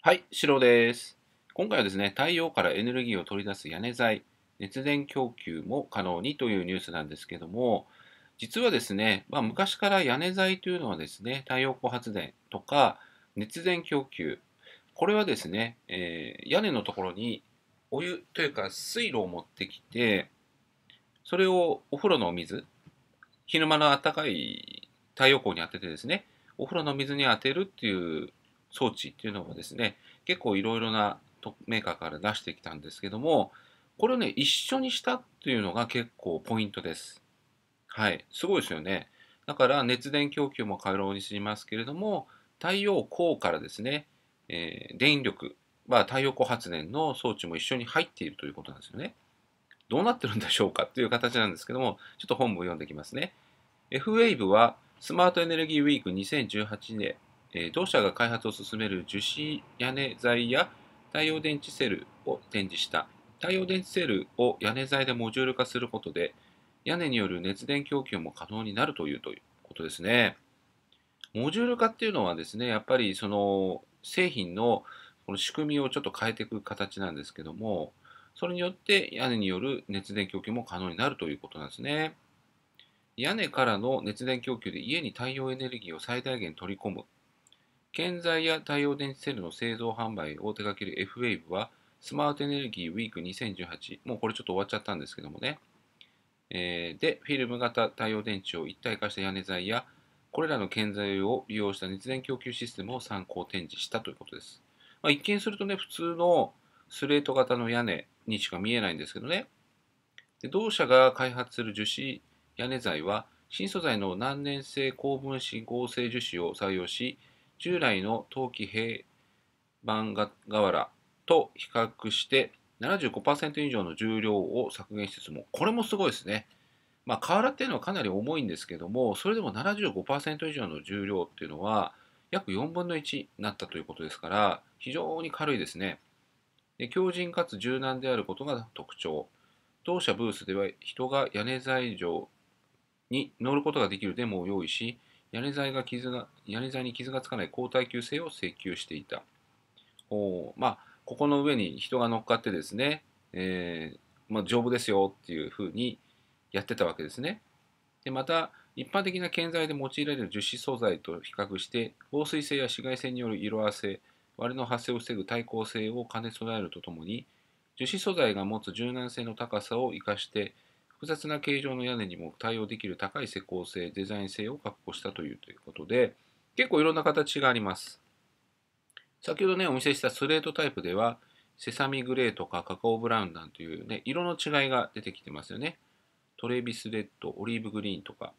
はい、シロです。今回はですね、太陽からエネルギーを取り出す屋根材、熱電供給も可能にというニュースなんですけども、実はですね、まあ、昔から屋根材というのはですね、太陽光発電とか熱電供給、これはですね、えー、屋根のところにお湯というか水路を持ってきて、それをお風呂のお水、昼間の暖かい太陽光に当ててですね、お風呂の水に当てるっていう装置っていうのをですね、結構いろいろなメーカーから出してきたんですけども、これをね、一緒にしたっていうのが結構ポイントです。はい、すごいですよね。だから熱電供給も可能にしますけれども、太陽光からですね、えー、電力、まあ、太陽光発電の装置も一緒に入っているということなんですよね。どうなってるんでしょうかっていう形なんですけども、ちょっと本文読んできますね。F-Wave はスマートエネルギーウィーク2018年え同社が開発を進める樹脂屋根材や太陽電池セルを展示した太陽電池セルを屋根材でモジュール化することで屋根による熱電供給も可能になるというということですね。モジュール化っていうのはですねやっぱりその製品のこの仕組みをちょっと変えていく形なんですけどもそれによって屋根による熱電供給も可能になるということなんですね。屋根からの熱電供給で家に太陽エネルギーを最大限取り込む建材や太陽電池セルの製造販売を手掛ける F-Wave は、スマートエネルギーウィーク2018、もうこれちょっと終わっちゃったんですけどもね、えー、で、フィルム型太陽電池を一体化した屋根材や、これらの建材を利用した熱電供給システムを参考展示したということです。まあ、一見するとね、普通のスレート型の屋根にしか見えないんですけどね、で同社が開発する樹脂屋根材は、新素材の難燃性高分子合成樹脂を採用し、従来の冬季平板瓦と比較して75%以上の重量を削減しつつも、これもすごいですね。まあ、瓦っていうのはかなり重いんですけども、それでも75%以上の重量っていうのは、約4分の1になったということですから、非常に軽いですね。で強靭かつ柔軟であることが特徴。当社ブースでは人が屋根材料に乗ることができるデモを用意し、屋根材が傷が屋根材に傷がつかない高耐久性を請求していた。おまあ、ここの上に人が乗っかってですね、えー、まあ、丈夫ですよっていうふうにやってたわけですね。でまた一般的な建材で用いられる樹脂素材と比較して防水性や紫外線による色あせ割れの発生を防ぐ耐候性を兼ね備えるとともに樹脂素材が持つ柔軟性の高さを生かして複雑な形状の屋根にも対応できる高い施工性、デザイン性を確保したというということで、結構いろんな形があります。先ほどね、お見せしたスレートタイプでは、セサミグレーとかカカオブラウンなんていうね、色の違いが出てきてますよね。トレビスレッド、オリーブグリーンとか。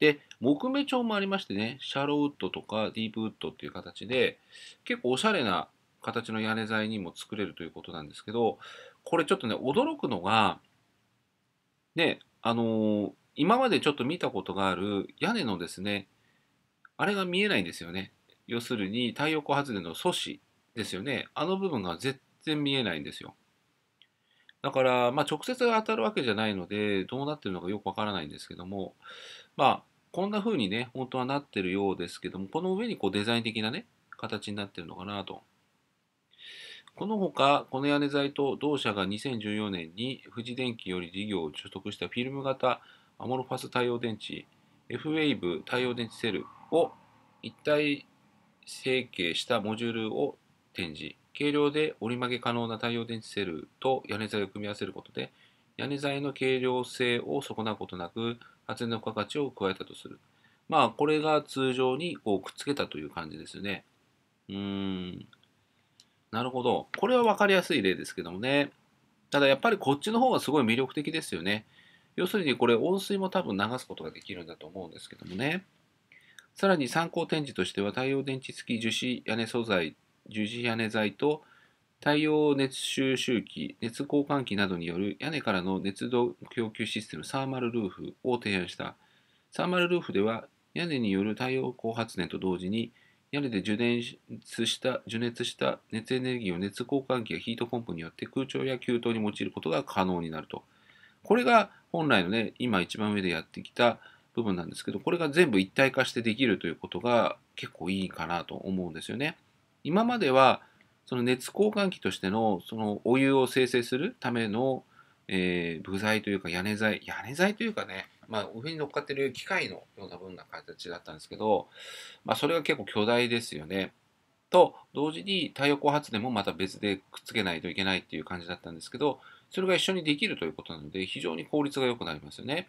で、木目調もありましてね、シャロウッドとかディープウッドっていう形で、結構おしゃれな形の屋根材にも作れるということなんですけど、これちょっとね、驚くのが、で、あのー、今までちょっと見たことがある屋根のですね、あれが見えないんですよね。要するに太陽光発電の素子ですよね。あの部分が全然見えないんですよ。だから、まあ、直接当たるわけじゃないので、どうなってるのかよくわからないんですけども、まあ、こんな風にね、本当はなってるようですけども、この上にこうデザイン的なね、形になってるのかなとこのほか、この屋根材と同社が2014年に富士電機より事業を取得したフィルム型アモルファス太陽電池、F-Wave 太陽電池セルを一体成形したモジュールを展示。軽量で折り曲げ可能な太陽電池セルと屋根材を組み合わせることで、屋根材の軽量性を損なうことなく、発電の付加価値を加えたとする。まあ、これが通常にこうくっつけたという感じですね。うーん。なるほど。これは分かりやすい例ですけどもね。ただやっぱりこっちの方がすごい魅力的ですよね。要するにこれ温水も多分流すことができるんだと思うんですけどもね。さらに参考展示としては太陽電池付き樹脂屋根素材、樹脂屋根材と太陽熱収集器、熱交換器などによる屋根からの熱度供給システムサーマルルーフを提案した。サーマルルーフでは屋根による太陽光発電と同時に屋根で充電した受熱した熱エネルギーを熱交換器やヒートポンプによって空調や給湯に用いることが可能になると。これが本来のね、今一番上でやってきた部分なんですけど、これが全部一体化してできるということが結構いいかなと思うんですよね。今までは、その熱交換器としての、そのお湯を生成するための、えー、部材というか屋根材、屋根材というかね、まあ、上に乗っかってる機械のような分な形だったんですけど、まあ、それが結構巨大ですよね。と同時に太陽光発電もまた別でくっつけないといけないっていう感じだったんですけどそれが一緒にできるということなので非常に効率が良くなりますよね。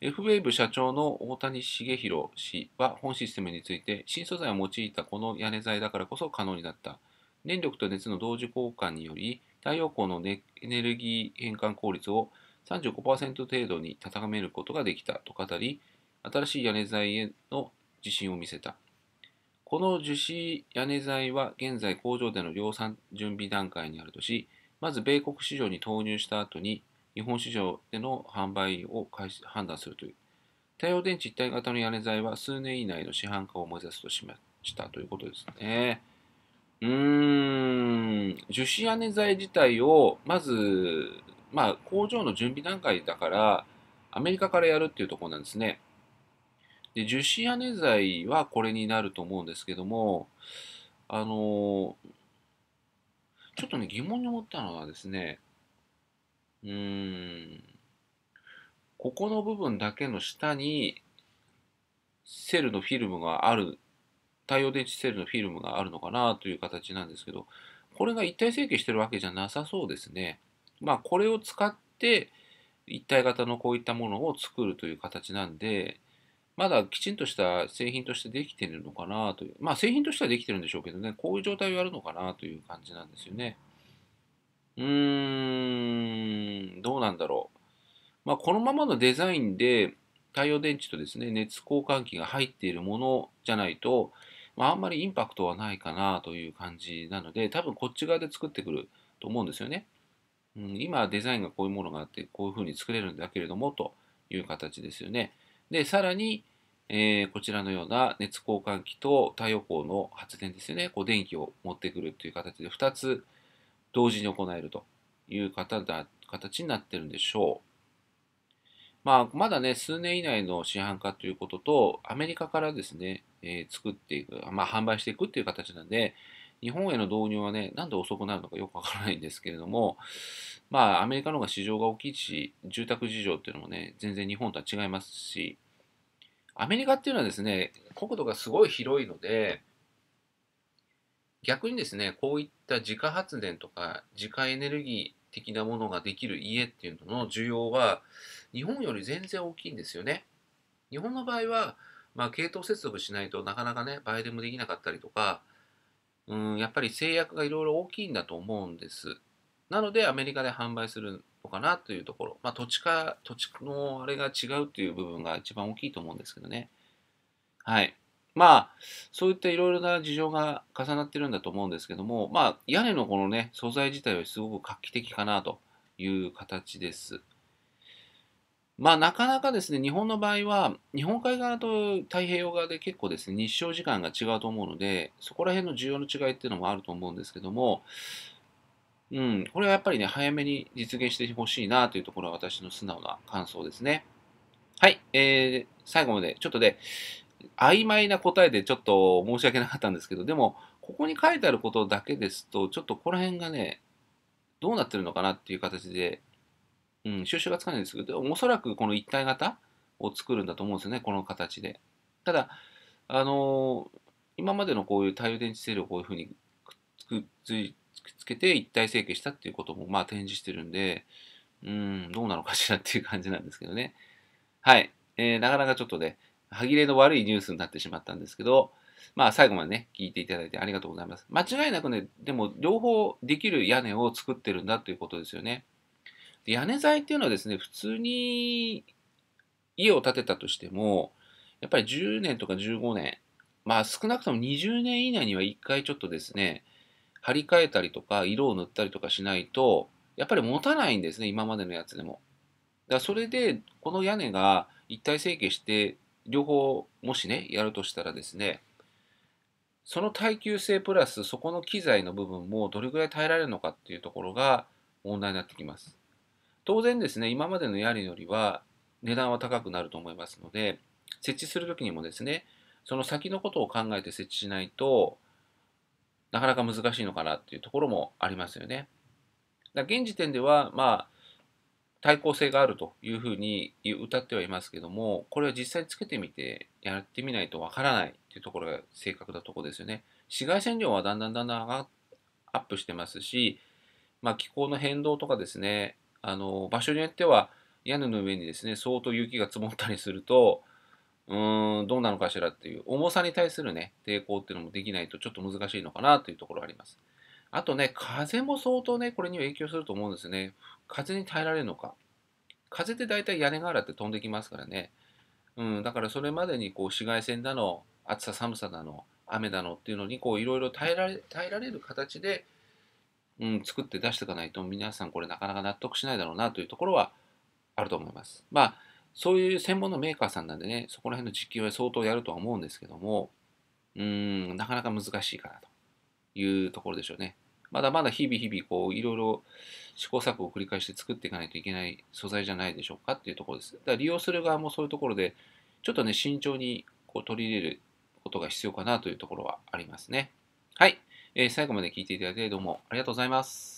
F w a v e 社長の大谷茂弘氏は本システムについて新素材を用いたこの屋根材だからこそ可能になった。電力と熱の同時交換により太陽光のエネルギー変換効率を35%程度に高めることができたと語り、新しい屋根材への自信を見せた。この樹脂屋根材は現在工場での量産準備段階にあるとし、まず米国市場に投入した後に日本市場での販売を判断するという。太陽電池一体型の屋根材は数年以内の市販化を目指すとしましたということですね。うーん、樹脂屋根材自体をまずまあ、工場の準備段階だから、アメリカからやるっていうところなんですね。で、樹脂屋根材はこれになると思うんですけども、あのー、ちょっとね、疑問に思ったのはですね、うーん、ここの部分だけの下に、セルのフィルムがある、太陽電池セルのフィルムがあるのかなという形なんですけど、これが一体成形してるわけじゃなさそうですね。まあ、これを使って一体型のこういったものを作るという形なんで、まだきちんとした製品としてできてるのかなという、まあ製品としてはできてるんでしょうけどね、こういう状態をやるのかなという感じなんですよね。うーん、どうなんだろう。まあこのままのデザインで太陽電池とですね、熱交換器が入っているものじゃないと、まああんまりインパクトはないかなという感じなので、多分こっち側で作ってくると思うんですよね。うん、今はデザインがこういうものがあってこういうふうに作れるんだけれどもという形ですよね。でさらに、えー、こちらのような熱交換器と太陽光の発電ですよねこう電気を持ってくるという形で2つ同時に行えるという方だ形になってるんでしょう。まあ、まだね、数年以内の市販化ということと、アメリカからですね、えー、作っていく、まあ、販売していくっていう形なんで、日本への導入はね、なんで遅くなるのかよくわからないんですけれども、まあ、アメリカの方が市場が大きいし、住宅事情っていうのもね、全然日本とは違いますし、アメリカっていうのはですね、国土がすごい広いので、逆にですね、こういった自家発電とか、自家エネルギー的なものができる家っていうのの需要は、日本より全然大きいんですよね。日本の場合は、まあ、系統接続しないとなかなかね、倍でもできなかったりとか、うん、やっぱり制約がいろいろ大きいんだと思うんです。なので、アメリカで販売するのかなというところ。まあ、土地か、土地のあれが違うという部分が一番大きいと思うんですけどね。はい。まあ、そういったいろいろな事情が重なってるんだと思うんですけども、まあ、屋根のこのね、素材自体はすごく画期的かなという形です。まあ、なかなかですね、日本の場合は、日本海側と太平洋側で結構ですね、日照時間が違うと思うので、そこら辺の需要の違いっていうのもあると思うんですけども、うん、これはやっぱりね、早めに実現してほしいなというところは私の素直な感想ですね。はい、えー、最後まで、ちょっとで、ね、曖昧な答えでちょっと申し訳なかったんですけど、でも、ここに書いてあることだけですと、ちょっとここら辺がね、どうなってるのかなっていう形でうん、収集がつかないんですけど、おそらくこの一体型を作るんだと思うんですよね、この形で。ただ、あのー、今までのこういう太陽電池セルをこういうふうにくっついつけて一体成形したっていうこともまあ展示してるんで、うん、どうなのかしらっていう感じなんですけどね。はい。えー、なかなかちょっとね、歯切れの悪いニュースになってしまったんですけど、まあ最後までね、聞いていただいてありがとうございます。間違いなくね、でも両方できる屋根を作ってるんだということですよね。で屋根材っていうのはですね、普通に家を建てたとしても、やっぱり10年とか15年、まあ少なくとも20年以内には1回ちょっとですね、張り替えたりとか、色を塗ったりとかしないと、やっぱり持たないんですね、今までのやつでも。だからそれで、この屋根が一体成形して、両方もしね、やるとしたらですね、その耐久性プラスそこの機材の部分もどれぐらい耐えられるのかっていうところが問題になってきます。当然ですね、今までのやりよりは値段は高くなると思いますので、設置するときにもですね、その先のことを考えて設置しないとなかなか難しいのかなっていうところもありますよね。だ現時点では、まあ、対抗性があるというふうに歌ってはいますけども、これは実際つけてみてやってみないとわからないっていうところが正確なところですよね。紫外線量はだんだんだんだんアップしてますし、まあ、気候の変動とかですね、あの場所によっては屋根の上にですね相当雪が積もったりするとうーんどうなのかしらっていう重さに対するね抵抗っていうのもできないとちょっと難しいのかなというところがあります。あとね風も相当ねこれには影響すると思うんですね。風に耐えられるのか。風って大体屋根瓦って飛んできますからね。うん、だからそれまでにこう紫外線だの暑さ寒さだの雨だのっていうのにこういろいろ耐えられる形でうん、作って出していかないと皆さんこれなかなか納得しないだろうなというところはあると思います。まあそういう専門のメーカーさんなんでね、そこら辺の実験は相当やるとは思うんですけども、うん、なかなか難しいかなというところでしょうね。まだまだ日々日々こういろいろ試行錯誤を繰り返して作っていかないといけない素材じゃないでしょうかっていうところです。だから利用する側もそういうところでちょっとね慎重にこう取り入れることが必要かなというところはありますね。はい。えー、最後まで聞いていただいてどうもありがとうございます。